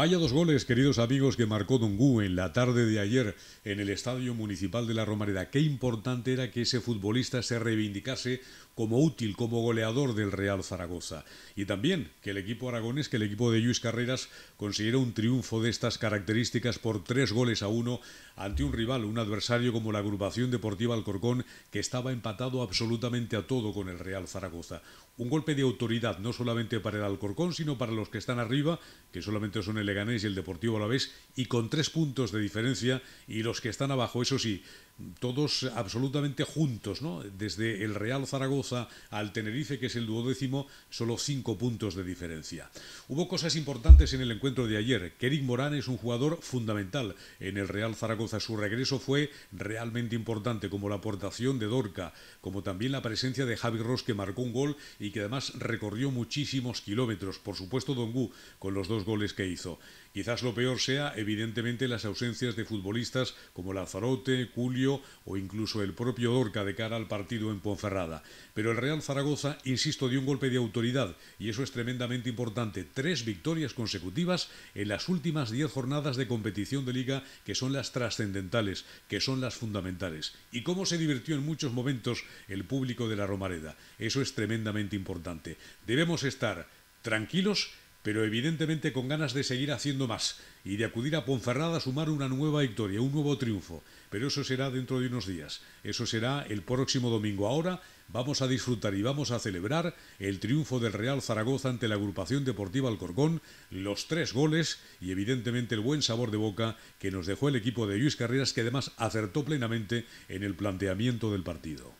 Vaya dos goles, queridos amigos, que marcó Dongú en la tarde de ayer en el Estadio Municipal de la Romareda. Qué importante era que ese futbolista se reivindicase como útil, como goleador del Real Zaragoza. Y también que el equipo aragonés, que el equipo de Luis Carreras consiguiera un triunfo de estas características por tres goles a uno ante un rival, un adversario como la agrupación deportiva Alcorcón, que estaba empatado absolutamente a todo con el Real Zaragoza. Un golpe de autoridad, no solamente para el Alcorcón, sino para los que están arriba, que solamente son el Leganés y el Deportivo a la vez, y con tres puntos de diferencia, y los que están abajo, eso sí, todos absolutamente juntos, ¿no? Desde el Real Zaragoza al Tenerife, que es el duodécimo, solo cinco puntos de diferencia. Hubo cosas importantes en el encuentro de ayer. Kerik Morán es un jugador fundamental en el Real Zaragoza. Su regreso fue realmente importante, como la aportación de Dorca, como también la presencia de Javi Ross, que marcó un gol y que además recorrió muchísimos kilómetros. Por supuesto, Dongu, con los dos goles que hizo. Quizás lo peor sea, evidentemente, las ausencias de futbolistas como Lazarote, Julio o incluso el propio Dorca de cara al partido en Ponferrada. Pero pero el Real Zaragoza, insisto, dio un golpe de autoridad y eso es tremendamente importante. Tres victorias consecutivas en las últimas diez jornadas de competición de liga que son las trascendentales, que son las fundamentales. Y cómo se divirtió en muchos momentos el público de la Romareda. Eso es tremendamente importante. Debemos estar tranquilos pero evidentemente con ganas de seguir haciendo más y de acudir a Ponferrada a sumar una nueva victoria, un nuevo triunfo. Pero eso será dentro de unos días, eso será el próximo domingo. Ahora vamos a disfrutar y vamos a celebrar el triunfo del Real Zaragoza ante la agrupación deportiva Alcorcón, los tres goles y evidentemente el buen sabor de boca que nos dejó el equipo de Luis Carreras que además acertó plenamente en el planteamiento del partido.